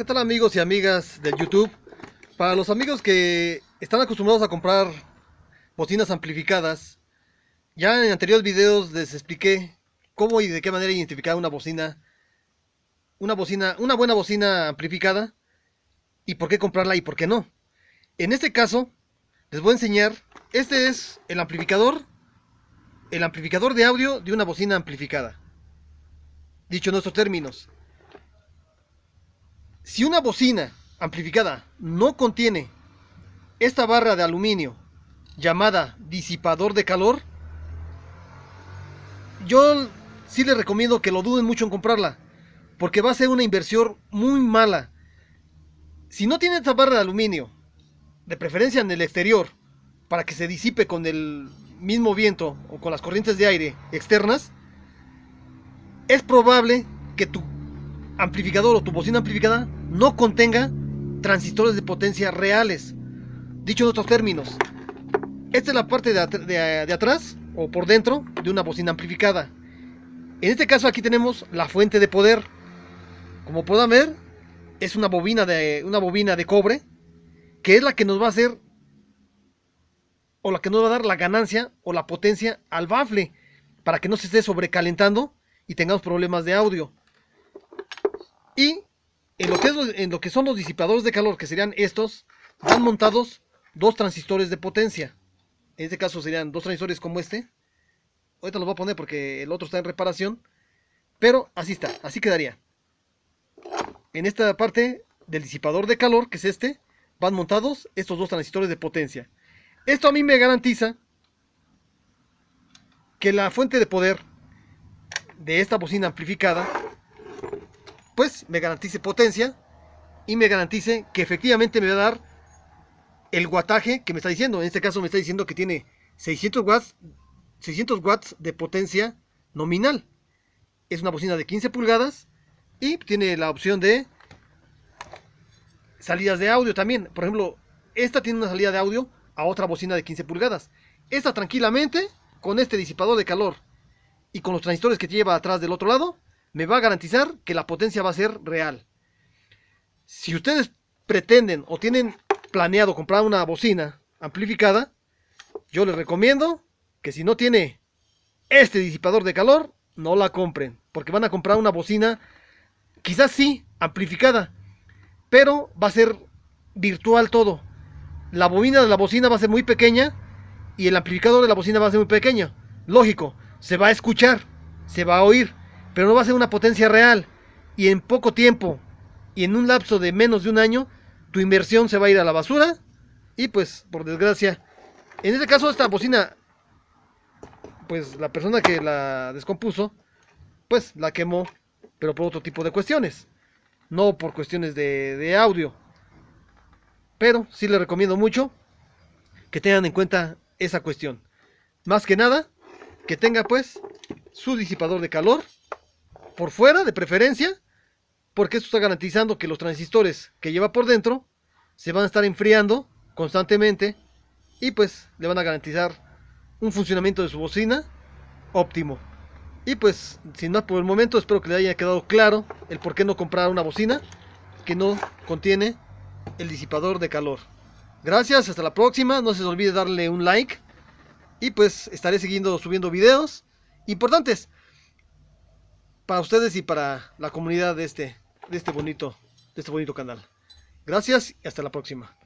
¿Qué tal amigos y amigas de YouTube? Para los amigos que están acostumbrados a comprar bocinas amplificadas, ya en anteriores videos les expliqué cómo y de qué manera identificar una bocina, una bocina, una buena bocina amplificada y por qué comprarla y por qué no. En este caso, les voy a enseñar, este es el amplificador, el amplificador de audio de una bocina amplificada. Dicho en nuestros términos, si una bocina amplificada no contiene esta barra de aluminio llamada disipador de calor, yo sí les recomiendo que lo duden mucho en comprarla, porque va a ser una inversión muy mala. Si no tiene esta barra de aluminio, de preferencia en el exterior, para que se disipe con el mismo viento o con las corrientes de aire externas, es probable que tu amplificador o tu bocina amplificada no contenga transistores de potencia reales. Dicho en otros términos, esta es la parte de, atrás o por dentro de una bocina amplificada. En este caso aquí tenemos la fuente de poder. Como puedan ver, es una bobina de una bobina de cobre que es la que nos va a hacer o la que nos va a dar la ganancia o la potencia al bafle para que no se esté sobrecalentando y tengamos problemas de audio. Y en lo que, son los disipadores de calor, que serían estos, van montados dos transistores de potencia. En este caso serían dos transistores como este. Ahorita los voy a poner porque el otro está en reparación. Pero así está, así quedaría. En esta parte del disipador de calor, que es este, van montados estos dos transistores de potencia. Esto a mí me garantiza que la fuente de poder de esta bocina amplificada pues me garantice potencia y me garantice que efectivamente me va a dar el guataje que me está diciendo. En este caso me está diciendo que tiene 600 watts, 600 watts de potencia nominal. Es una bocina de 15 pulgadas y tiene la opción de salidas de audio también. Por ejemplo, esta tiene una salida de audio a otra bocina de 15 pulgadas. Esta tranquilamente, con este disipador de calor y con los transistores que lleva atrás del otro lado, me va a garantizar que la potencia va a ser real. Si ustedes pretenden o tienen planeado comprar una bocina amplificada, yo les recomiendo que si no tiene este disipador de calor, no la compren, porque van a comprar una bocina quizás sí amplificada, pero va a ser virtual todo. La bobina de la bocina va a ser muy pequeña y el amplificador de la bocina va a ser muy pequeño. Lógico, se va a escuchar, se va a oír, pero no va a ser una potencia real. Y en poco tiempo, y en un lapso de menos de un año, tu inversión se va a ir a la basura. Y pues, por desgracia, en este caso esta bocina, pues la persona que la descompuso, pues la quemó, pero por otro tipo de cuestiones. No por cuestiones de, audio. Pero sí le recomiendo mucho que tengan en cuenta esa cuestión. Más que nada, que tenga pues su disipador de calor por fuera de preferencia, porque esto está garantizando que los transistores que lleva por dentro se van a estar enfriando constantemente y pues le van a garantizar un funcionamiento de su bocina óptimo. Y pues, sin más por el momento, espero que le haya quedado claro el por qué no comprar una bocina que no contiene el disipador de calor. Gracias, hasta la próxima. No se olvide darle un like. Y pues estaré siguiendo subiendo videos importantes para ustedes y para la comunidad de este, de este bonito, de este bonito canal. Gracias y hasta la próxima.